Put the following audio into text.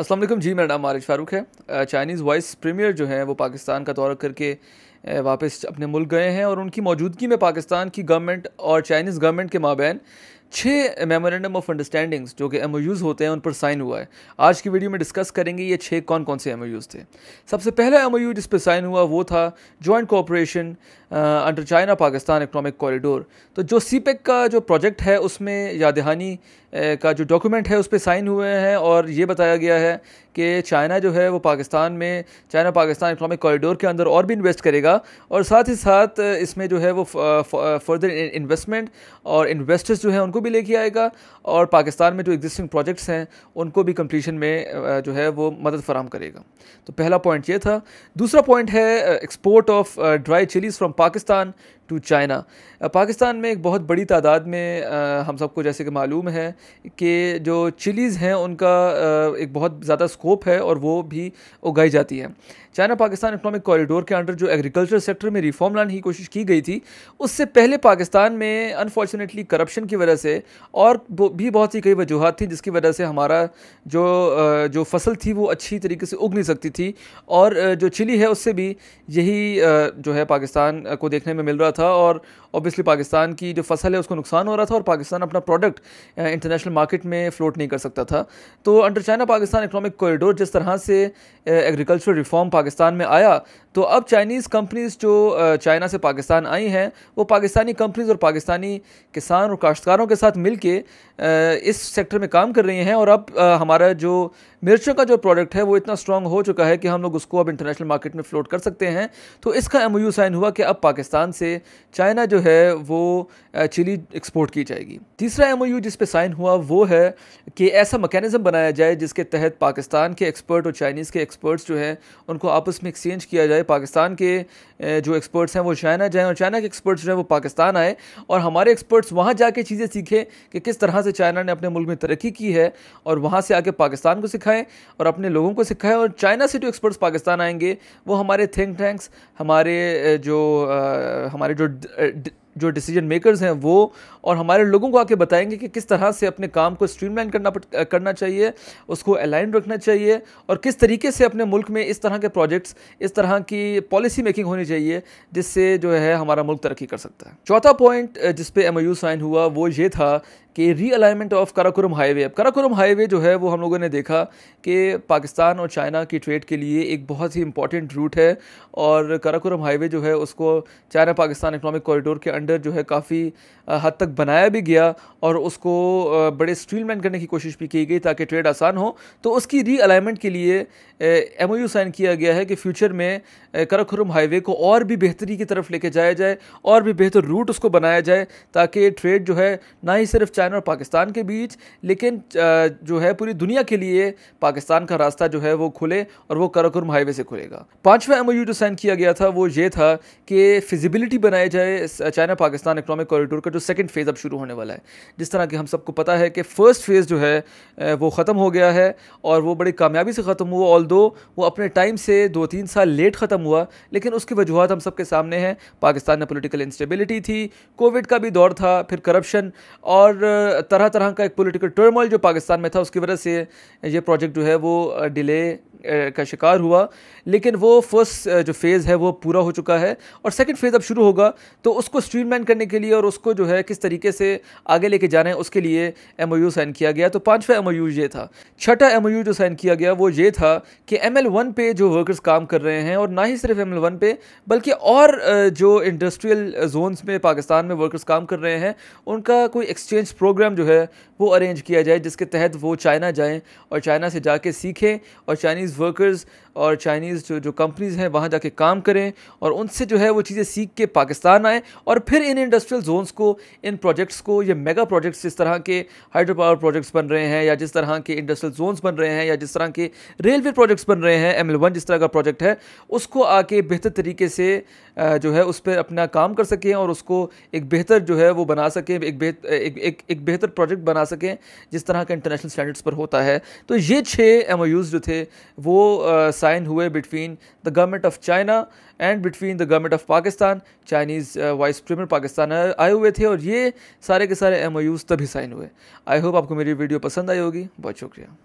असलम जी मेरा नाम आरिज फ़ारूक है चाइनीज़ वाइस प्रीमियर जो हैं वो पाकिस्तान का दौरा करके वापस अपने मुल्क गए हैं और उनकी मौजूदगी में पाकिस्तान की गवर्नमेंट और चाइनीज़ गवर्नमेंट के माबेन छः मेमोरेंडम ऑफ अंडरस्टैंडिंग्स जो कि एम होते हैं उन पर साइन हुआ है आज की वीडियो में डिस्कस करेंगे ये छः कौन कौन से एम थे सबसे पहला एम जिस पर साइन हुआ वो था joint cooperation under China Pakistan economic corridor तो जो सी e का जो प्रोजेक्ट है उसमें या दहानी uh, का जो डॉक्यूमेंट है उस पर साइन हुए हैं और ये बताया गया है कि चाइना जो है वो पाकिस्तान में चाइना पाकिस्तान इकनॉमिक कॉरिडोर के अंदर और भी इन्वेस्ट करेगा और साथ ही साथ इसमें जो है वो फर्दर uh, इन्वेस्टमेंट uh, और इन्वेस्टर्स जो है उनको भी लेके आएगा और पाकिस्तान में जो एग्जिस्टिंग प्रोजेक्ट्स हैं उनको भी कम्प्लीशन में जो है वो मदद फराम करेगा तो पहला पॉइंट ये था दूसरा पॉइंट है export of dry chillies from Pakistan to China Pakistan में एक बहुत बड़ी तादाद में आ, हम सबको जैसे कि मालूम है कि जो चिलीज़ हैं उनका आ, एक बहुत ज़्यादा स्कोप है और वो भी उगाई जाती हैं चाइना पाकिस्तान इकोनॉमिक कॉरिडोर के अंडर जो एग्रीकल्चर सेक्टर में रिफॉर्म लाने की कोशिश की गई थी उससे पहले पाकिस्तान में अनफॉर्चुनेटली करप्शन की वजह से और भी बहुत सी कई वजूहत थी जिसकी वजह से हमारा जो जो फसल थी वो अच्छी तरीके से उग नहीं सकती थी और जो चिली है उससे भी यही जो है पाकिस्तान को देखने में मिल रहा था और ऑब्वियसली पाकिस्तान की जो फसल है उसको नुकसान हो रहा था और पाकिस्तान अपना प्रोडक्ट इंटरनेशनल मार्केट में फ्लोट नहीं कर सकता था तो under China Pakistan economic corridor जिस तरह से एग्रीकल्चर रिफॉर्म पाकिस्तान में आया तो अब चाइनीज़ कंपनीज़ जो चाइना से पाकिस्तान आई हैं वो पाकिस्तानी कंपनीज़ और पाकिस्तानी किसान और काश्तकारों के साथ मिल इस सेक्टर में काम कर रही हैं और अब हमारा जो मिर्चों का जो प्रोडक्ट है वो इतना स्ट्रांग हो चुका है कि हम लोग उसको अब इंटरनेशनल मार्केट में फ्लोट कर सकते हैं तो इसका एम यू साइन हुआ कि अब पाकिस्तान से चाइना जो है वो चिली एक्सपोर्ट की जाएगी तीसरा एम यू जिस पर साइन हुआ वो है कि ऐसा मकैनिज़म बनाया जाए जिसके तहत पाकिस्तान के एक्सपर्ट और चाइनीज़ के एक्सपर्ट्स जो हैं उनको आपस में एक्सचेंज किया जाए पाकिस्तान के जो एक्सपर्ट्स हैं वो चाइना जाएँ और चाइना के एक्सपर्ट्स जो हैं वो पाकिस्तान आए और हमारे एक्सपर्ट्स वहाँ जाके चीज़ें सीखें कि किस तरह से चाइना ने अपने मुल्क में तरक्की की है और वहाँ से आके पाकिस्तान को सिखाएं और अपने लोगों को सिखाएं और चाइना से जो एक्सपर्ट्स पाकिस्तान आएंगे वो हमारे थिंक टैंक्स हमारे जो हमारे जो जो डिसीजन मेकर्स हैं वो और हमारे लोगों को आके बताएंगे कि किस तरह से अपने काम को स्ट्रीमलाइन करना करना चाहिए उसको अलाइन रखना चाहिए और किस तरीके से अपने मुल्क में इस तरह के प्रोजेक्ट्स इस तरह की पॉलिसी मेकिंग होनी चाहिए जिससे जो है हमारा मुल्क तरक्की कर सकता है चौथा पॉइंट जिस पे एम साइन हुआ वो ये था कि रीअलाइनमेंट ऑफ कराकुरम हाईवे अब कराकुरम हाईवे जो है वो हम लोगों ने देखा कि पाकिस्तान और चाइना की ट्रेड के लिए एक बहुत ही इंपॉर्टेंट रूट है और कराकुरम हाईवे जो है उसको चाइना पाकिस्तान इकनॉमिक कॉरिडोर के अंडर जो है काफ़ी हद तक बनाया भी गया और उसको बड़े स्ट्रीमलाइन करने की कोशिश भी की गई ताकि ट्रेड आसान हो तो उसकी रीअलाइनमेंट के लिए एम साइन किया गया है कि फ्यूचर में कराकुरम हाईवे को और भी बेहतरी की तरफ लेके जाया जाए और भी बेहतर रूट उसको बनाया जाए ताकि ट्रेड जो है ना ही सिर्फ चाइना और पाकिस्तान के बीच लेकिन जो है पूरी दुनिया के लिए पाकिस्तान का रास्ता जो है वो खुले और वो काराकोरम हाईवे से खुलेगा पाँचवा एम जो साइन किया गया था वो ये था कि फिजिबिलिटी बनाई जाए चाइना पाकिस्तान इकोनॉमिक कॉरिडोर का जो सेकेंड फेज़ अब शुरू होने वाला है जिस तरह की हम सबको पता है कि फ़र्स्ट फेज़ जो है वो ख़त्म हो गया है और वो बड़ी कामयाबी से ख़त्म हुआ ऑल वो अपने टाइम से दो तीन साल लेट ख़त्म हुआ लेकिन उसकी वजूहत हम सबके सामने हैं पाकिस्तान में पोलिटिकल इंस्टेबिलिटी थी कोविड का भी दौर था फिर करप्शन और तरह तरह का एक पॉलिटिकल टर्मोइल जो पाकिस्तान में था उसकी वजह से ये प्रोजेक्ट जो है वो डिले का शिकार हुआ लेकिन वो फर्स्ट जो फेज़ है वो पूरा हो चुका है और सेकंड फेज़ अब शुरू होगा तो उसको स्ट्रीमलाइन करने के लिए और उसको जो है किस तरीके से आगे लेके जाना है उसके लिए एम ओ साइन किया गया तो पाँचवा एम ओ ये था छठा एम ओ जो साइन किया गया वो ये था कि एम एल वन पे जो वर्कर्स काम कर रहे हैं और ना ही सिर्फ एम एल वन पे बल्कि और जो इंडस्ट्रियल जोन्स में पाकिस्तान में वर्कर्स काम कर रहे हैं उनका कोई एक्सचेंज प्रोग्राम जो है वो अरेंज किया जाए जिसके तहत वो चाइना जाएँ और चाइना से जाके सीखें और चाइनीज़ चाइनीज़ वर्कर्स और चाइनीज़ जो जो कंपनीज़ हैं वहाँ जाके काम करें और उनसे जो है वो चीज़ें सीख के पाकिस्तान आएँ और फिर इन इंडस्ट्रियल जोन्स को इन प्रोजेक्ट्स को या मेगा प्रोजेक्ट्स जिस तरह के हाइड्रो पावर प्रोजेक्ट्स बन रहे हैं या जिस तरह के इंडस्ट्रियल जोन्स बन रहे हैं या जिस तरह के रेलवे प्रोजेक्ट्स बन रहे हैं एम जिस तरह का प्रोजेक्ट है उसको आके बेहतर तरीके से जो है उस पर अपना काम कर सकें और उसको एक बेहतर जो है वो बना सकें एक बेहतर एक, एक, एक बेहतर प्रोजेक्ट बना सकें जिस तरह का इंटरनेशनल स्टैंडर्ड्स पर होता है तो ये छः एम जो थे वो साइन हुए between the government of China and between the government of Pakistan Chinese vice premier Pakistan आए हुए थे और ये सारे के सारे एम तभी साइन हुए आई होप आपको मेरी वीडियो पसंद आई होगी बहुत शुक्रिया